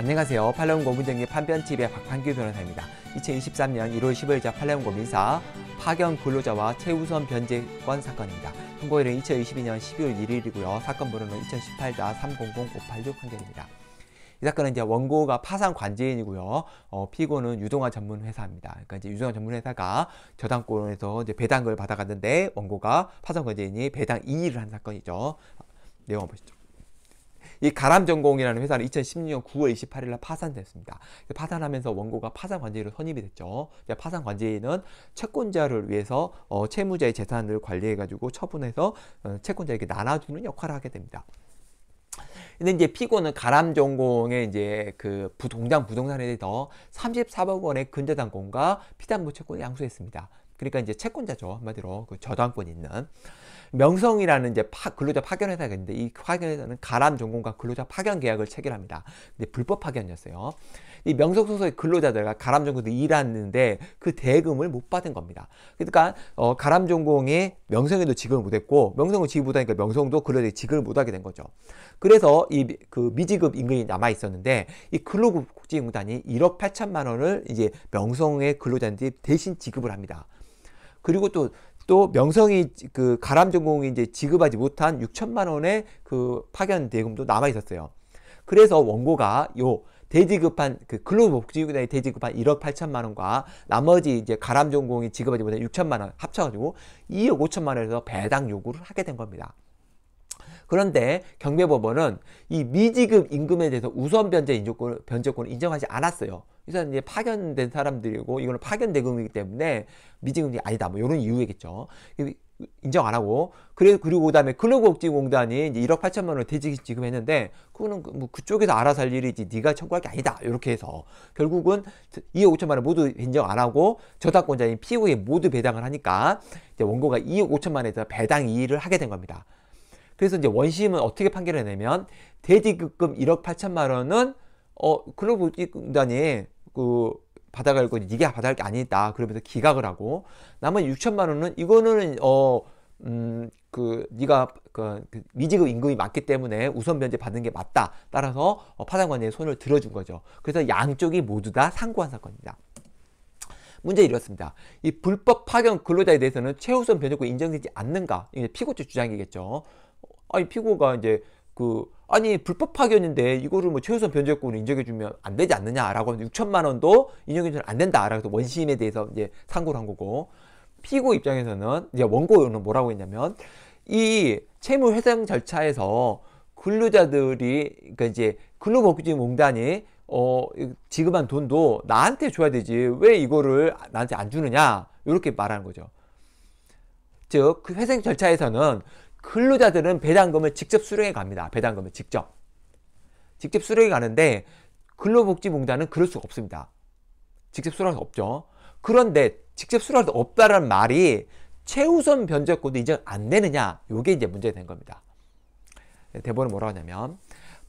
안녕하세요. 팔레온고문정리 판변TV의 박판규 변호사입니다. 2023년 1월 15일자 팔레온고민사 파견 근로자와 최우선 변제권 사건입니다. 선고일은 2022년 12월 1일이고요. 사건 번호는 2018자 300586 판결입니다. 이 사건은 이제 원고가 파산 관제인이고요. 어, 피고는 유동화 전문 회사입니다. 그러니까 이제 유동화 전문 회사가 저당권에서 이제 배당을 금 받아갔는데 원고가 파산 관제인이 배당 이의를 한 사건이죠. 아, 내용 한번 보시죠. 이 가람전공이라는 회사는 2016년 9월 28일 날 파산됐습니다. 파산하면서 원고가 파산관제로 선임이 됐죠. 파산관제인은 채권자를 위해서 어, 채무자의 재산을 관리해가지고 처분해서 어, 채권자에게 나눠주는 역할을 하게 됩니다. 근데 이제 피고는 가람전공의 이제 그 부동산 부동산에 대해서 34억 원의 근저당권과 피담보 채권을 양수했습니다. 그러니까 이제 채권자죠 한마디로 그 저당권 이 있는. 명성이라는 이제 파, 근로자 파견 회사가 있는데 이 파견 회사는 가람 전공과 근로자 파견 계약을 체결합니다. 근데 불법 파견이었어요. 이 명성 소속의 근로자들과 가람 전공도 일하는데 그 대금을 못 받은 겁니다. 그러니까 어, 가람 전공의 명성에도 지급을 못했고 명성은 지급 못하니까 명성도 근로자에 지급을 못하게 된 거죠. 그래서 이 그 미지급 임금이 남아 있었는데 이 근로국지공단이 1억 8천만 원을 이제 명성의 근로자들테 대신 지급을 합니다. 그리고 또또 명성이 그 가람 전공이 이제 지급하지 못한 6천만 원의 그 파견 대금도 남아 있었어요. 그래서 원고가 요 대지급한 그 근로복지구단이 대지급한 1억 8천만 원과 나머지 이제 가람 전공이 지급하지 못한 6천만 원 합쳐가지고 2억 5천만 원에서 배당 요구를 하게 된 겁니다. 그런데 경매법원은 이 미지급 임금에 대해서 우선 변제 인조권 변제권을 인정하지 않았어요. 일단 이제 파견된 사람들이고 이거는 파견 대금이기 때문에 미지급이 아니다. 뭐 이런 이유겠죠. 그 인정 안 하고 그래 그리고 그다음에 근로복지공단이 이제 1억 8천만 원을 대직 지금 했는데 그거는 그 뭐 그쪽에서 알아서 할 일이지 네가 청구할 게 아니다 이렇게 해서 결국은 2억 5천만 원 모두 인정 안 하고 저당권자인 피고에 모두 배당을 하니까 이제 원고가 2억 5천만 원에서 배당 이의를 하게 된 겁니다. 그래서 이제 원심은 어떻게 판결을 내면 대지급금 1억 8천만 원은 어 근로복지공단이 그 받아갈 거니 네가 받아갈 게 아니다 그러면서 기각을 하고 남은 6천만 원은 이거는 어 음 그 네가 그그 그 미지급 임금이 맞기 때문에 우선 면제 받는 게 맞다 따라서 어, 파상관의 손을 들어준 거죠 그래서 양쪽이 모두 다 상고한 사건입니다. 문제 이렇습니다. 이 불법 파견 근로자에 대해서는 최우선 변제고 인정되지 않는가? 이게 피고죄 주장이겠죠. 아니 피고가 이제 그 아니 불법 파견인데 이거를 뭐 최우선 변제권으로 인정해주면 안 되지 않느냐라고 하면 6천만 원도 인정해주면 안 된다라고 해서 원시인에 대해서 이제 상고를 한 거고 피고 입장에서는 이제 원고는 뭐라고 했냐면 이 채무 회생 절차에서 근로자들이 그러니까 이제 근로복지공단이 어 지급한 돈도 나한테 줘야 되지 왜 이거를 나한테 안 주느냐 이렇게 말하는 거죠. 즉그 회생 절차에서는 근로자들은 배당금을 직접 수령해 갑니다. 배당금을 직접. 직접 수령해 가는데 근로복지공단은 그럴 수가 없습니다. 직접 수령할 수 없죠. 그런데 직접 수령할 수없다는 말이 최우선 변제권도 인정 안 되느냐. 요게 이제 문제가 된 겁니다. 대본은 뭐라고 하냐면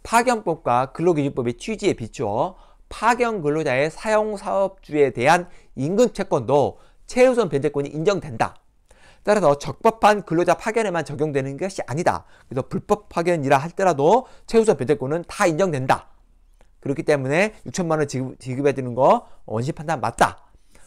파견법과 근로기준법의 취지에 비추어 파견 근로자의 사용 사업주에 대한 임금 채권도 최우선 변제권이 인정된다. 따라서 적법한 근로자 파견에만 적용되는 것이 아니다. 그래서 불법 파견이라 할때라도 최우선 변제권은다 인정된다. 그렇기 때문에 6천만 원 지급, 지급해 주는 거 원심 판단 맞다.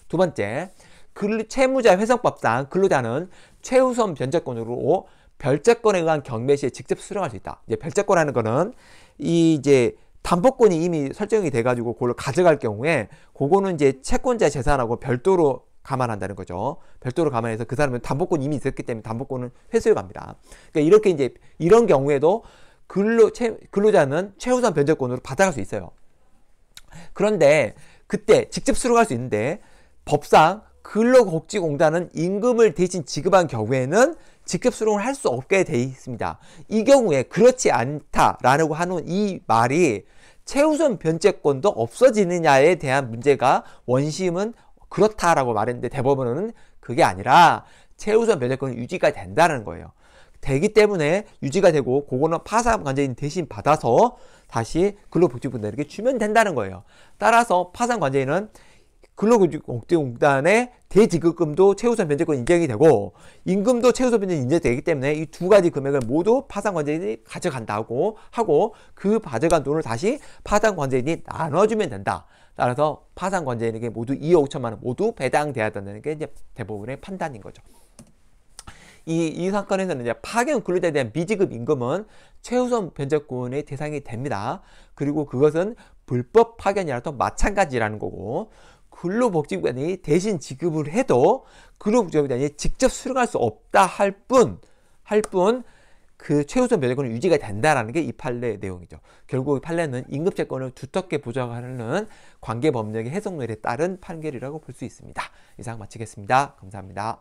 두 번째, 근, 로 채무자 회선법상 근로자는 최우선 변제권으로 별제권에 의한 경매 시에 직접 수령할 수 있다. 이제 별제권하는 거는 이 이제 담보권이 이미 설정이 돼가지고 그걸 가져갈 경우에 그거는 이제 채권자 재산하고 별도로 감안한다는 거죠. 별도로 감안해서 그 사람은 담보권 이미 있었기 때문에 담보권은 회수해 갑니다. 그러니까 이렇게 이제 이런 경우에도 근로 채, 근로자는 최우선 변제권으로 받아갈 수 있어요. 그런데 그때 직접 수록할 수 있는데 법상 근로복지공단은 임금을 대신 지급한 경우에는 직접 수록을 할 수 없게 되어 있습니다. 이 경우에 그렇지 않다라고 하는 이 말이 최우선 변제권도 없어지느냐에 대한 문제가 원심은 그렇다라고 말했는데 대법원은 그게 아니라 최우선 면제권 유지가 된다는 거예요. 되기 때문에 유지가 되고 그거는 파산 관제인 대신 받아서 다시 근로복지분들에게 주면 된다는 거예요. 따라서 파산 관제인은 근로복지공단의 대지급금도 최우선 변제권 인정이 되고 임금도 최우선 변제 인정되기 때문에 이 두 가지 금액을 모두 파산관제인이 가져간다고 하고 그 가져간 돈을 다시 파산관제인이 나눠주면 된다. 따라서 파산 관제인에게 모두 2억 5천만 원 모두 배당돼야 된다는 게 이제 대법원의 판단인 거죠. 이, 이 사건에서는 이제 파견 근로자에 대한 미지급 임금은 최우선 변제권의 대상이 됩니다. 그리고 그것은 불법 파견이라도 마찬가지라는 거고 근로복지부단이 대신 지급을 해도 근로복지부단이 직접 수령할 수 없다 할 뿐, 할뿐 그 최우선 면제권은 유지가 된다라는 게 이 판례의 내용이죠. 결국 이 판례는 임금제권을 두텁게 보장하는 려 관계법령의 해석률에 따른 판결이라고 볼 수 있습니다. 이상 마치겠습니다. 감사합니다.